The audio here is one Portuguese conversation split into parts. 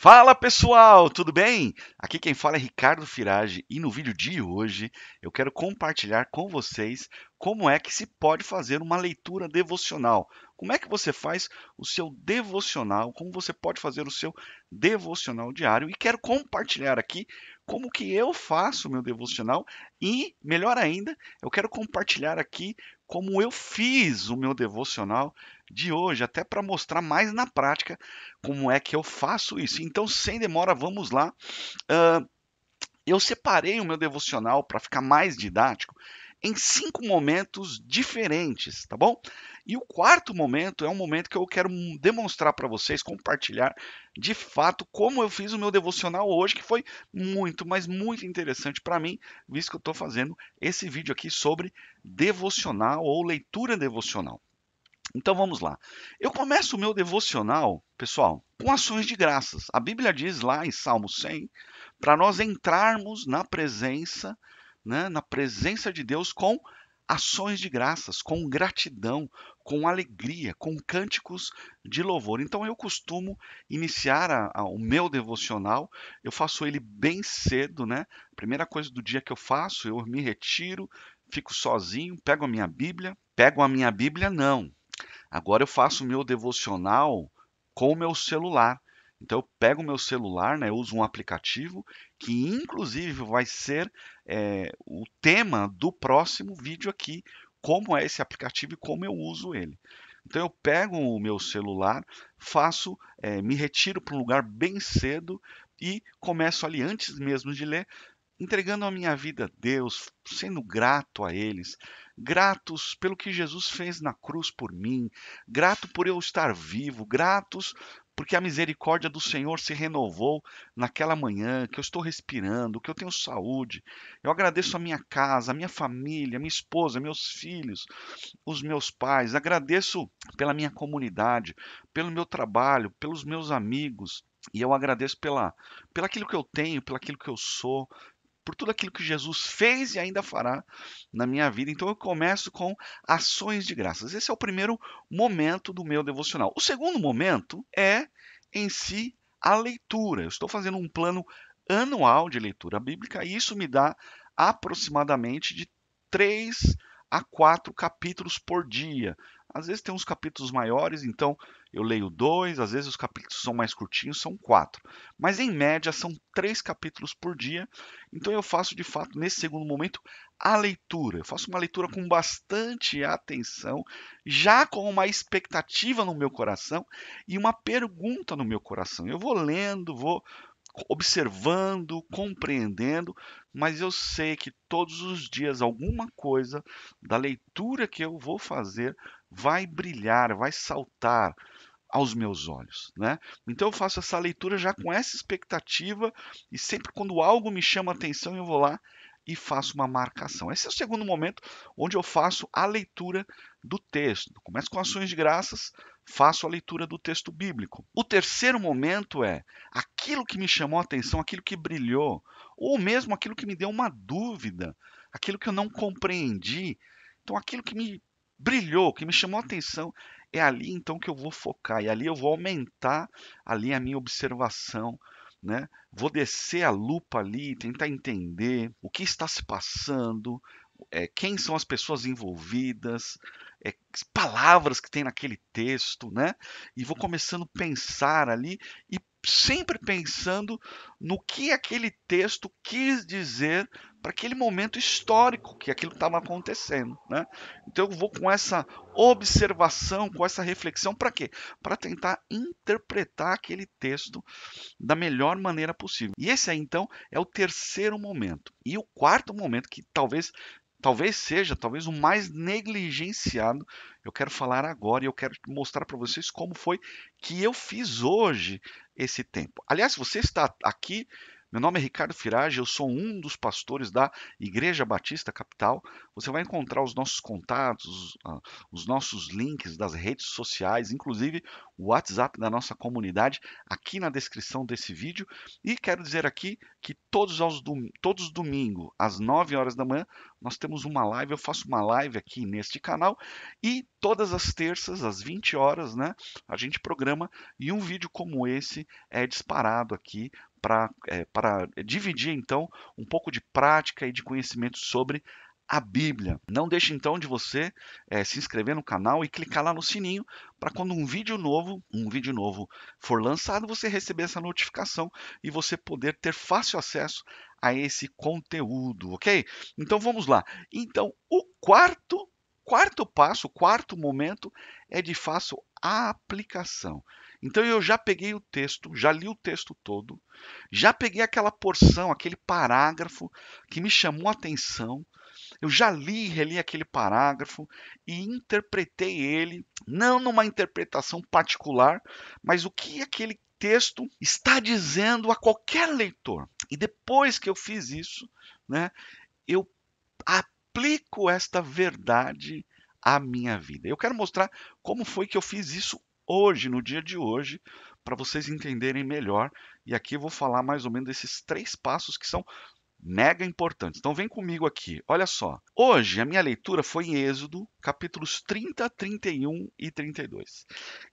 Fala pessoal, tudo bem? Aqui quem fala é Ricardo Firage e no vídeo de hoje eu quero compartilhar com vocês como é que se pode fazer uma leitura devocional. Como é que você faz o seu devocional, como você pode fazer o seu devocional diário e quero compartilhar aqui como que eu faço meu devocional e, melhor ainda, eu quero compartilhar aqui como eu fiz o meu devocional de hoje, até para mostrar mais na prática como é que eu faço isso. Então, sem demora, vamos lá. Uh, eu separei o meu devocional para ficar mais didático em cinco momentos diferentes, tá bom? E o quarto momento é um momento que eu quero demonstrar para vocês, compartilhar de fato como eu fiz o meu devocional hoje, que foi muito, mas muito interessante para mim, visto que eu estou fazendo esse vídeo aqui sobre devocional ou leitura devocional. Então vamos lá. Eu começo o meu devocional, pessoal, com ações de graças. A Bíblia diz lá em Salmo 100 para nós entrarmos na presença de né, na presença de Deus com ações de graças, com gratidão, com alegria, com cânticos de louvor. Então eu costumo iniciar a, a, o meu devocional, eu faço ele bem cedo, né? Primeira coisa do dia que eu faço, eu me retiro, fico sozinho, pego a minha Bíblia, pego a minha Bíblia não. Agora eu faço o meu devocional com o meu celular. Então eu pego o meu celular, né, eu uso um aplicativo que inclusive vai ser é, o tema do próximo vídeo aqui, como é esse aplicativo e como eu uso ele. Então eu pego o meu celular, faço, é, me retiro para um lugar bem cedo e começo ali antes mesmo de ler, entregando a minha vida a Deus, sendo grato a eles, gratos pelo que Jesus fez na cruz por mim, grato por eu estar vivo, gratos porque a misericórdia do Senhor se renovou naquela manhã, que eu estou respirando, que eu tenho saúde. Eu agradeço a minha casa, a minha família, a minha esposa, meus filhos, os meus pais. Agradeço pela minha comunidade, pelo meu trabalho, pelos meus amigos. E eu agradeço pela, pelo aquilo que eu tenho, pelo aquilo que eu sou, por tudo aquilo que Jesus fez e ainda fará na minha vida. Então eu começo com ações de graças. Esse é o primeiro momento do meu devocional. O segundo momento é em si a leitura. Eu estou fazendo um plano anual de leitura bíblica e isso me dá aproximadamente de três a quatro capítulos por dia. Às vezes tem uns capítulos maiores, então eu leio dois, às vezes os capítulos são mais curtinhos, são quatro. Mas em média são três capítulos por dia. Então eu faço de fato, nesse segundo momento, a leitura. Eu faço uma leitura com bastante atenção, já com uma expectativa no meu coração e uma pergunta no meu coração. Eu vou lendo, vou observando, compreendendo, mas eu sei que todos os dias alguma coisa da leitura que eu vou fazer vai brilhar, vai saltar aos meus olhos, né? Então eu faço essa leitura já com essa expectativa e sempre quando algo me chama atenção eu vou lá e faço uma marcação. Esse é o segundo momento onde eu faço a leitura do texto. Começo com ações de graças, faço a leitura do texto bíblico. O terceiro momento é aquilo que me chamou a atenção, aquilo que brilhou, ou mesmo aquilo que me deu uma dúvida, aquilo que eu não compreendi. Então aquilo que me brilhou, que me chamou a atenção, é ali então que eu vou focar e ali eu vou aumentar ali a minha observação, né? Vou descer a lupa ali, tentar entender o que está se passando, é, quem são as pessoas envolvidas, é, palavras que tem naquele texto, né? E vou começando a pensar ali e sempre pensando no que aquele texto quis dizer para aquele momento histórico que aquilo estava acontecendo, né? Então eu vou com essa observação, com essa reflexão para quê? Para tentar interpretar aquele texto da melhor maneira possível. E esse aí então é o terceiro momento. E o quarto momento que talvez talvez seja talvez o mais negligenciado. Eu quero falar agora e eu quero mostrar para vocês como foi que eu fiz hoje esse tempo. Aliás, você está aqui meu nome é Ricardo Firage, eu sou um dos pastores da Igreja Batista Capital. Você vai encontrar os nossos contatos, ah, os nossos links das redes sociais, inclusive o WhatsApp da nossa comunidade aqui na descrição desse vídeo. E quero dizer aqui que todos os dom... todos domingo às 9 horas da manhã nós temos uma live, eu faço uma live aqui neste canal e todas as terças às 20 horas, né, a gente programa e um vídeo como esse é disparado aqui para é, dividir então um pouco de prática e de conhecimento sobre a Bíblia. Não deixe então de você é, se inscrever no canal e clicar lá no sininho para quando um vídeo novo, um vídeo novo for lançado, você receber essa notificação e você poder ter fácil acesso a esse conteúdo, ok? Então vamos lá. Então o quarto, quarto passo, o quarto momento é de fácil aplicação. Então eu já peguei o texto, já li o texto todo, já peguei aquela porção, aquele parágrafo que me chamou a atenção, eu já li e reli aquele parágrafo e interpretei ele, não numa interpretação particular, mas o que aquele texto está dizendo a qualquer leitor. E depois que eu fiz isso, né, eu aplico esta verdade à minha vida. Eu quero mostrar como foi que eu fiz isso hoje, no dia de hoje, para vocês entenderem melhor. E aqui eu vou falar mais ou menos desses três passos que são mega importantes. Então vem comigo aqui. Olha só. Hoje a minha leitura foi em Êxodo, capítulos 30, 31 e 32.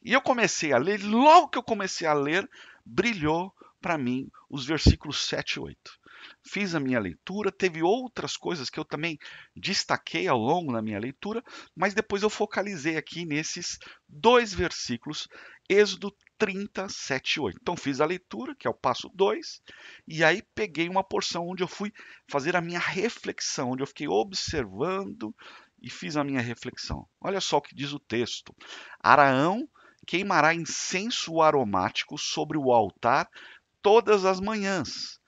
E eu comecei a ler, logo que eu comecei a ler, brilhou para mim os versículos 7 e 8 fiz a minha leitura, teve outras coisas que eu também destaquei ao longo da minha leitura, mas depois eu focalizei aqui nesses dois versículos, Êxodo 30, 7 8. Então fiz a leitura, que é o passo 2, e aí peguei uma porção onde eu fui fazer a minha reflexão, onde eu fiquei observando e fiz a minha reflexão. Olha só o que diz o texto. Araão queimará incenso aromático sobre o altar todas as manhãs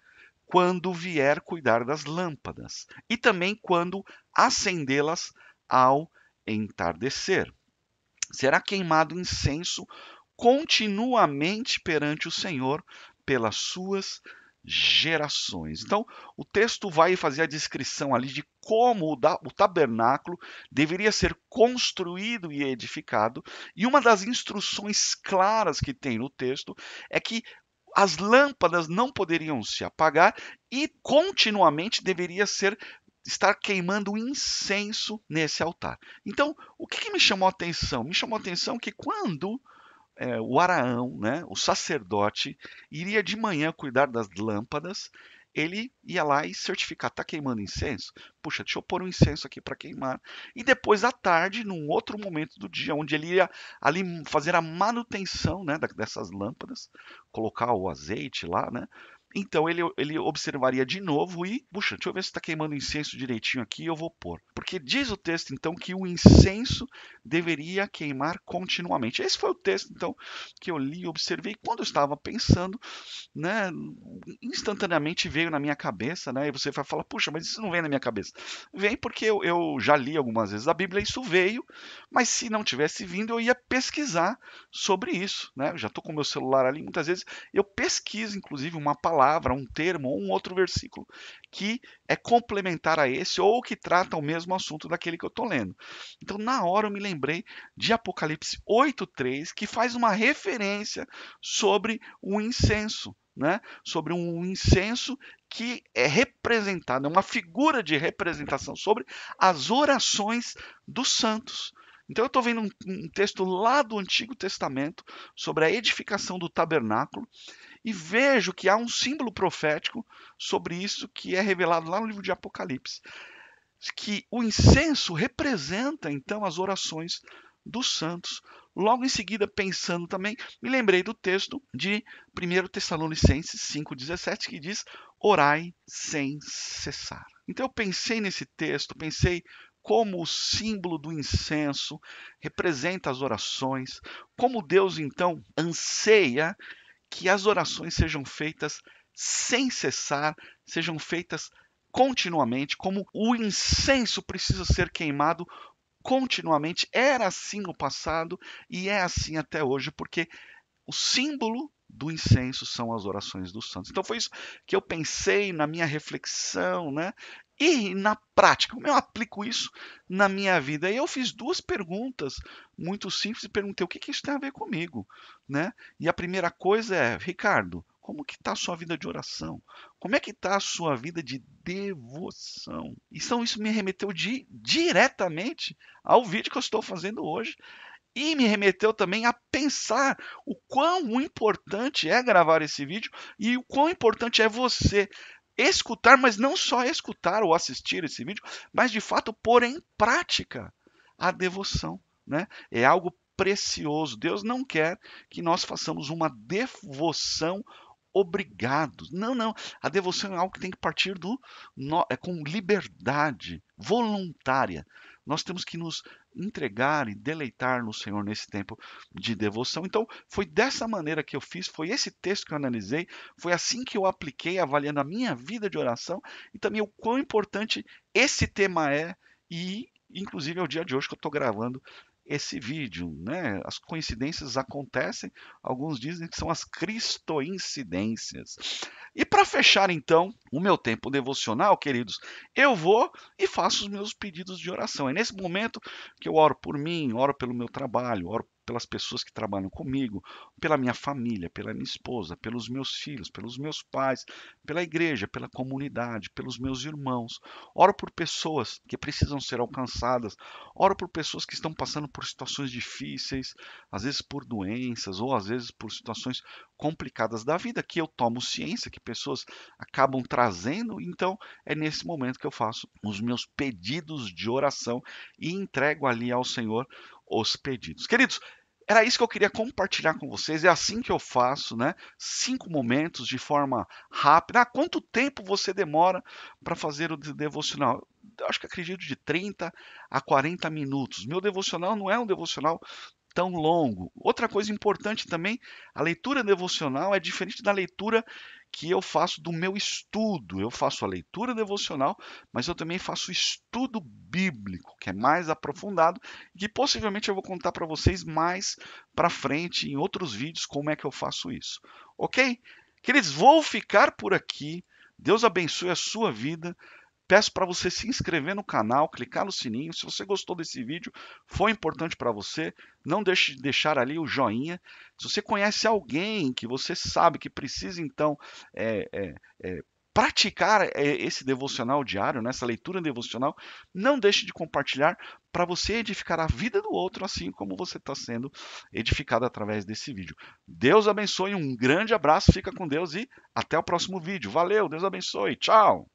quando vier cuidar das lâmpadas, e também quando acendê-las ao entardecer. Será queimado incenso continuamente perante o Senhor pelas suas gerações. Então, o texto vai fazer a descrição ali de como o tabernáculo deveria ser construído e edificado, e uma das instruções claras que tem no texto é que as lâmpadas não poderiam se apagar e continuamente deveria ser estar queimando incenso nesse altar. Então, o que, que me chamou a atenção? Me chamou a atenção que quando é, o Araão, né, o sacerdote, iria de manhã cuidar das lâmpadas, ele ia lá e certificar, tá queimando incenso? Puxa, deixa eu pôr um incenso aqui para queimar. E depois à tarde, num outro momento do dia, onde ele ia ali fazer a manutenção, né, dessas lâmpadas, colocar o azeite lá, né? Então ele, ele observaria de novo e, puxa, deixa eu ver se está queimando incenso direitinho aqui, eu vou pôr. Porque diz o texto então que o incenso deveria queimar continuamente. Esse foi o texto então que eu li e observei. Quando eu estava pensando, né, instantaneamente veio na minha cabeça, né, e você vai falar, puxa, mas isso não vem na minha cabeça. Vem porque eu, eu já li algumas vezes a Bíblia, isso veio, mas se não tivesse vindo, eu ia pesquisar sobre isso. Né? Eu já estou com o meu celular ali, muitas vezes eu pesquiso, inclusive, uma palavra palavra, um termo ou um outro versículo que é complementar a esse ou que trata o mesmo assunto daquele que eu estou lendo. Então, na hora eu me lembrei de Apocalipse 8:3, que faz uma referência sobre o incenso, né? Sobre um incenso que é representado, é uma figura de representação sobre as orações dos santos. Então eu estou vendo um, um texto lá do Antigo Testamento sobre a edificação do tabernáculo e vejo que há um símbolo profético sobre isso que é revelado lá no livro de Apocalipse, que o incenso representa então as orações dos santos. Logo em seguida, pensando também, me lembrei do texto de 1 Tessalonicenses 5,17, que diz: Orai sem cessar. Então, eu pensei nesse texto, pensei como o símbolo do incenso representa as orações, como Deus então anseia que as orações sejam feitas sem cessar, sejam feitas continuamente, como o incenso precisa ser queimado continuamente. Era assim no passado e é assim até hoje, porque o símbolo do incenso são as orações dos santos. Então foi isso que eu pensei na minha reflexão, né? E na prática, como eu aplico isso na minha vida? E eu fiz duas perguntas muito simples e perguntei o que, que isso tem a ver comigo, né? E a primeira coisa é, Ricardo, como que está a sua vida de oração? Como é que está a sua vida de devoção? Então isso me remeteu de, diretamente ao vídeo que eu estou fazendo hoje e me remeteu também a pensar o quão importante é gravar esse vídeo e o quão importante é você escutar, mas não só escutar ou assistir esse vídeo, mas de fato pôr em prática a devoção. Né? É algo precioso. Deus não quer que nós façamos uma devoção obrigados. Não, não. A devoção é algo que tem que partir do é com liberdade voluntária. Nós temos que nos entregar e deleitar no Senhor nesse tempo de devoção. Então, foi dessa maneira que eu fiz, foi esse texto que eu analisei, foi assim que eu apliquei, avaliando a minha vida de oração e também o quão importante esse tema é. E inclusive é o dia de hoje que eu estou gravando esse vídeo. Né? As coincidências acontecem, alguns dizem que são as cristoincidências. E para fechar, então, o meu tempo devocional, queridos, eu vou e faço os meus pedidos de oração. É nesse momento que eu oro por mim, oro pelo meu trabalho, oro pelas pessoas que trabalham comigo, pela minha família, pela minha esposa, pelos meus filhos, pelos meus pais, pela igreja, pela comunidade, pelos meus irmãos. Oro por pessoas que precisam ser alcançadas, oro por pessoas que estão passando por situações difíceis, às vezes por doenças ou às vezes por situações complicadas da vida que eu tomo ciência, que pessoas acabam trazendo. Então, é nesse momento que eu faço os meus pedidos de oração e entrego ali ao Senhor os pedidos. Queridos, era isso que eu queria compartilhar com vocês. É assim que eu faço, né? Cinco momentos de forma rápida. Ah, quanto tempo você demora para fazer o devocional? Eu acho que acredito de 30 a 40 minutos. Meu devocional não é um devocional tão longo. Outra coisa importante também, a leitura devocional é diferente da leitura que eu faço do meu estudo. Eu faço a leitura devocional, mas eu também faço estudo bíblico, que é mais aprofundado, e que possivelmente eu vou contar para vocês mais para frente em outros vídeos como é que eu faço isso. OK? Queridos, vou ficar por aqui. Deus abençoe a sua vida. Peço para você se inscrever no canal, clicar no sininho. Se você gostou desse vídeo, foi importante para você, não deixe de deixar ali o joinha. Se você conhece alguém que você sabe que precisa, então, é, é, é, praticar é, esse devocional diário, nessa né, leitura devocional, não deixe de compartilhar para você edificar a vida do outro, assim como você está sendo edificado através desse vídeo. Deus abençoe, um grande abraço, fica com Deus e até o próximo vídeo. Valeu, Deus abençoe, tchau!